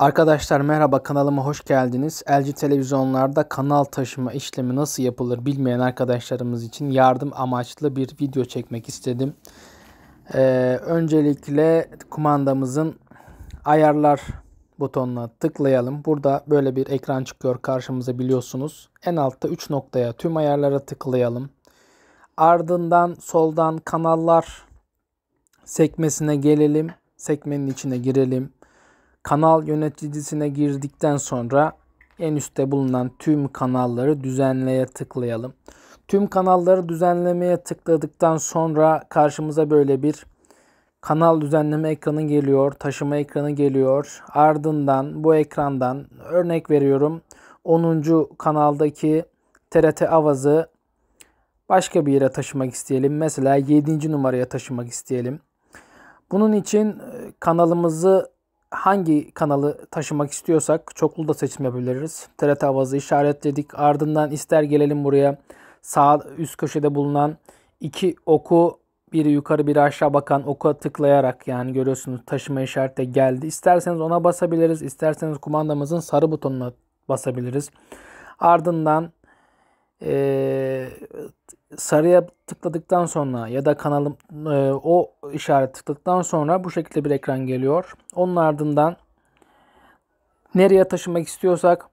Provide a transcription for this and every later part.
Arkadaşlar merhaba kanalıma hoş geldiniz. LG televizyonlarda kanal taşıma işlemi nasıl yapılır bilmeyen arkadaşlarımız için yardım amaçlı bir video çekmek istedim. Ee, öncelikle kumandamızın ayarlar butonuna tıklayalım. Burada böyle bir ekran çıkıyor karşımıza biliyorsunuz. En altta 3 noktaya tüm ayarlara tıklayalım. Ardından soldan kanallar sekmesine gelelim. Sekmenin içine girelim Kanal yöneticisine girdikten sonra en üstte bulunan tüm kanalları düzenleye tıklayalım. Tüm kanalları düzenlemeye tıkladıktan sonra karşımıza böyle bir kanal düzenleme ekranı geliyor, taşıma ekranı geliyor. Ardından bu ekrandan örnek veriyorum 10. kanaldaki TRT Avaz'ı başka bir yere taşımak isteyelim. Mesela 7. numaraya taşımak isteyelim. Bunun için e, kanalımızı hangi kanalı taşımak istiyorsak çoklu da seçim yapabiliriz. TRT Havaz'ı işaretledik. Ardından ister gelelim buraya sağ üst köşede bulunan iki oku biri yukarı biri aşağı bakan oku tıklayarak yani görüyorsunuz taşıma işareti geldi. İsterseniz ona basabiliriz. İsterseniz kumandamızın sarı butonuna basabiliriz. Ardından e, sarıya tıkladıktan sonra ya da kanalım e, o işaret tıkladıktan sonra bu şekilde bir ekran geliyor. Onun ardından nereye taşımak istiyorsak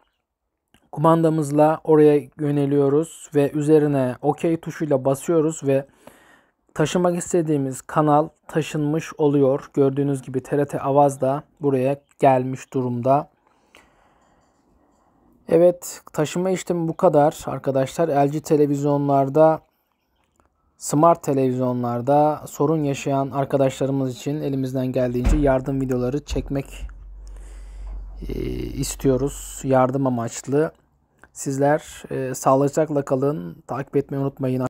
kumandamızla oraya yöneliyoruz ve üzerine OK tuşuyla basıyoruz ve taşımak istediğimiz kanal taşınmış oluyor. Gördüğünüz gibi TRT Avaz da buraya gelmiş durumda. Evet taşıma işlemi bu kadar arkadaşlar. LG televizyonlarda smart televizyonlarda sorun yaşayan arkadaşlarımız için elimizden geldiğince yardım videoları çekmek e, istiyoruz. Yardım amaçlı. Sizler e, sağlıcakla kalın. Takip etmeyi unutmayın.